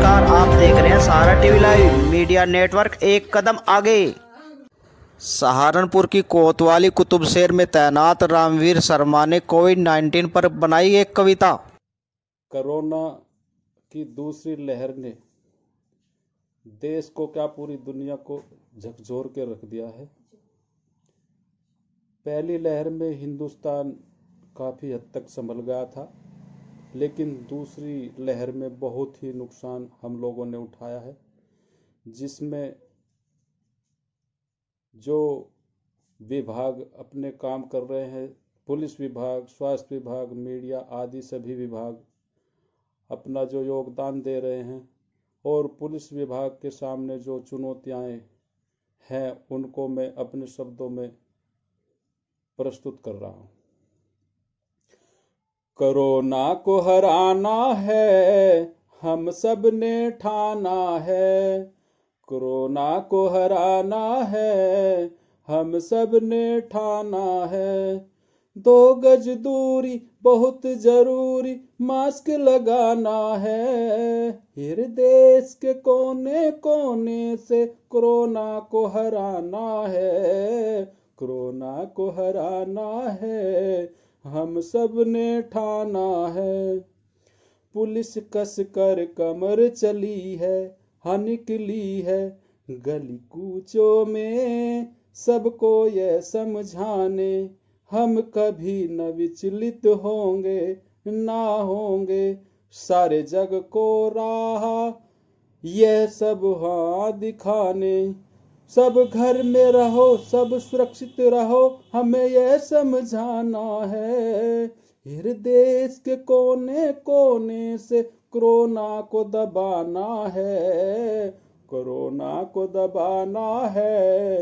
नमस्कार आप देख रहे हैं Sahara TV live media network एक कदम आगे सहारनपुर की कोतवाली कुतुब शेर में तैनात रामवीर शर्मा ने कोविड 19 पर बनाई एक कविता कोरोना की दूसरी लहर ने देश को क्या पूरी दुनिया को झकझोर के रख दिया है पहली लहर में हिंदुस्तान काफ़ी हद तक संभल गया था लेकिन दूसरी लहर में बहुत ही नुकसान हम लोगों ने उठाया है जिसमें जो विभाग अपने काम कर रहे हैं पुलिस विभाग स्वास्थ्य विभाग मीडिया आदि सभी विभाग अपना जो योगदान दे रहे हैं और पुलिस विभाग के सामने जो चुनौतियाँ हैं उनको मैं अपने शब्दों में प्रस्तुत कर रहा हूँ कोरोना को हराना है हम सब ने ठाना है कोरोना को हराना है हम सब ने ठाना है दो गज दूरी बहुत जरूरी मास्क लगाना है हिर देश के कोने कोने से कोरोना को हराना है कोरोना को हराना है हम सब ने ठाना है पुलिस कस कर कमर चली है हा निकली है गली कूचो में सबको यह समझाने हम कभी न विचलित होंगे ना होंगे सारे जग को राह यह सब हाँ दिखाने सब घर में रहो सब सुरक्षित रहो हमें यह समझाना है देश के कोने कोने से कोरोना को दबाना है कोरोना को दबाना है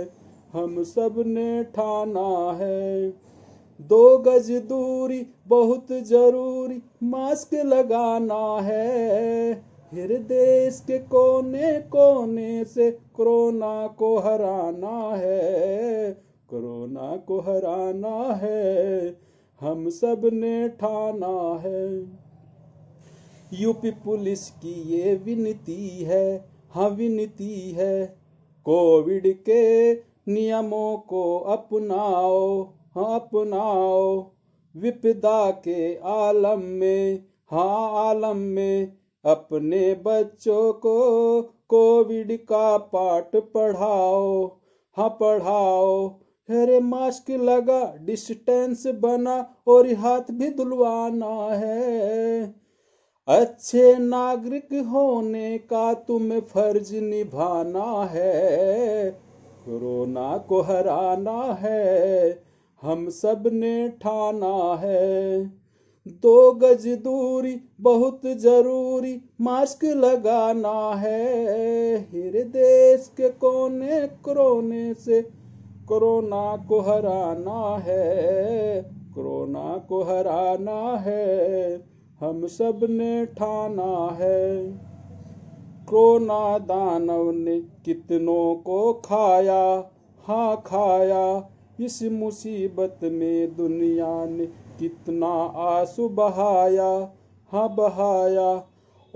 हम सब ने ठाना है दो गज दूरी बहुत जरूरी मास्क लगाना है फिर देश के कोने कोने से कोरोना को हराना है कोरोना को हराना है हम सब ने ठाना है यूपी पुलिस की ये विनती है हाँ विनती है कोविड के नियमों को अपनाओ हाँ अपनाओ विपदा के आलम में हाँ आलम में अपने बच्चों को कोविड का पाठ पढ़ाओ हाँ पढ़ाओ अरे मास्क लगा डिस्टेंस बना और हाथ भी धुलवाना है अच्छे नागरिक होने का तुम्हें फर्ज निभाना है कोरोना को हराना है हम सब ने ठाना है दो गज दूरी बहुत जरूरी मास्क लगाना है हिर देश के कोने कोरोने से कोरोना को हराना है कोरोना को हराना है हम सब ने ठाना है कोरोना दानव ने कितनों को खाया हाँ खाया इस मुसीबत में दुनिया ने कितना आंसू बहाया हाँ बहाया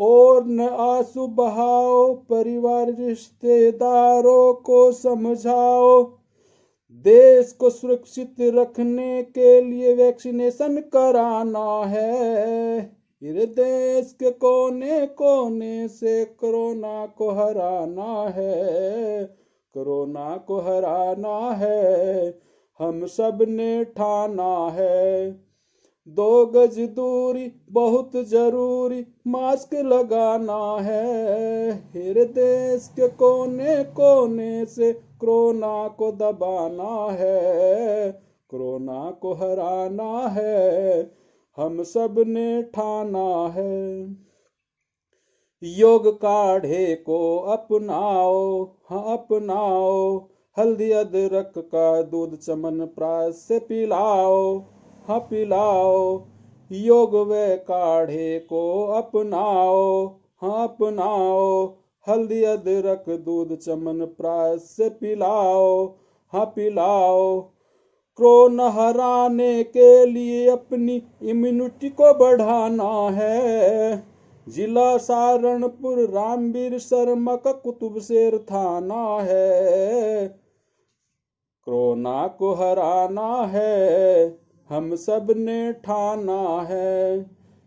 और न आंसू बहाओ परिवार रिश्तेदारों को समझाओ देश को सुरक्षित रखने के लिए वैक्सीनेशन कराना है देश के कोने कोने से कोरोना को हराना है कोरोना को हराना है हम सब ने ठाना है दो गज दूरी बहुत जरूरी मास्क लगाना है हिर देश के कोने कोने से कोरोना को दबाना है कोरोना को हराना है हम सब ने ठाना है योग काढ़े को अपनाओ हाँ अपनाओ हल्दी अदरक का दूध चमन प्राय से पिलाओ हाँ पिलाओ योग व काढ़े को अपनाओ हाँ अपनाओ हल्दी अदरक दूध चमन प्राय से पिलाओ हाँ पिलाओ क्रोन हराने के लिए अपनी इम्यूनिटी को बढ़ाना है जिला सहारनपुर रामवीर शर्मा का कुतुब शेर थाना है कोरोना को हराना है हम सब ने ठाना है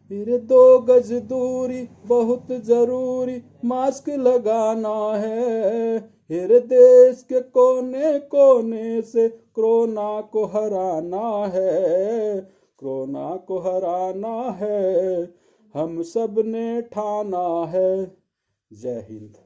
फिर दो गज दूरी बहुत जरूरी मास्क लगाना है फिर देश के कोने कोने से कोरोना को हराना है कोरोना को हराना है हम सब ने ठाना है जय हिंद